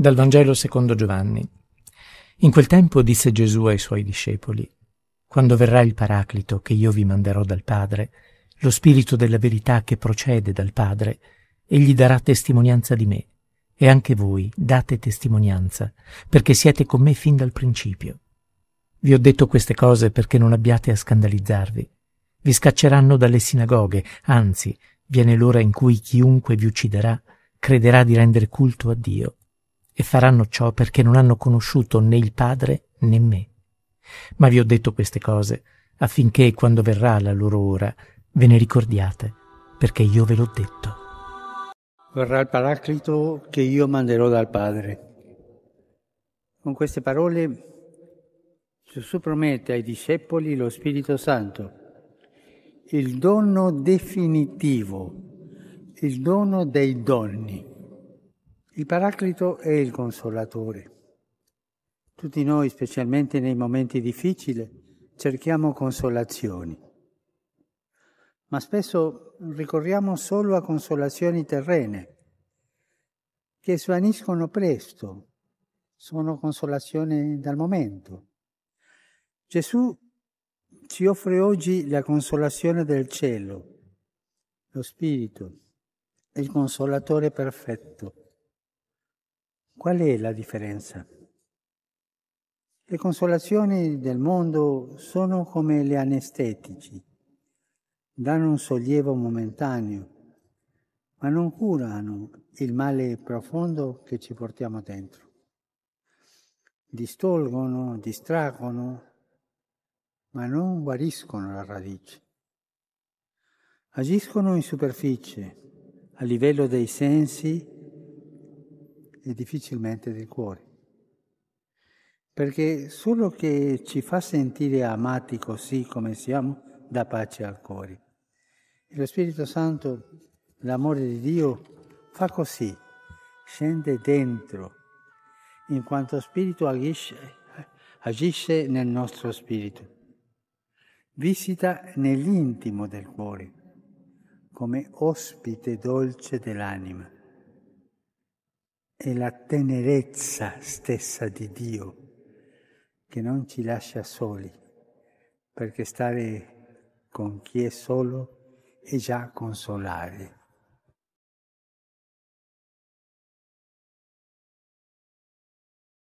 Dal Vangelo secondo Giovanni. In quel tempo disse Gesù ai suoi discepoli, Quando verrà il Paraclito che io vi manderò dal Padre, lo Spirito della verità che procede dal Padre, egli darà testimonianza di me, e anche voi date testimonianza, perché siete con me fin dal principio. Vi ho detto queste cose perché non abbiate a scandalizzarvi. Vi scacceranno dalle sinagoghe, anzi, viene l'ora in cui chiunque vi ucciderà crederà di rendere culto a Dio e faranno ciò perché non hanno conosciuto né il Padre né me. Ma vi ho detto queste cose affinché quando verrà la loro ora ve ne ricordiate, perché io ve l'ho detto. Verrà il Paraclito che io manderò dal Padre. Con queste parole Gesù promette ai discepoli lo Spirito Santo, il dono definitivo, il dono dei doni. Il Paraclito è il consolatore. Tutti noi, specialmente nei momenti difficili, cerchiamo consolazioni, ma spesso ricorriamo solo a consolazioni terrene, che svaniscono presto, sono consolazioni dal momento. Gesù ci offre oggi la consolazione del cielo, lo Spirito, il consolatore perfetto Qual è la differenza? Le consolazioni del mondo sono come le anestetici, danno un sollievo momentaneo, ma non curano il male profondo che ci portiamo dentro. Distolgono, distraggono, ma non guariscono la radice. Agiscono in superficie, a livello dei sensi, e difficilmente del cuore. Perché solo che ci fa sentire amati così come siamo dà pace al cuore. E lo Spirito Santo, l'amore di Dio, fa così, scende dentro, in quanto Spirito agisce, agisce nel nostro spirito, visita nell'intimo del cuore, come ospite dolce dell'anima è la tenerezza stessa di Dio che non ci lascia soli, perché stare con chi è solo è già consolare.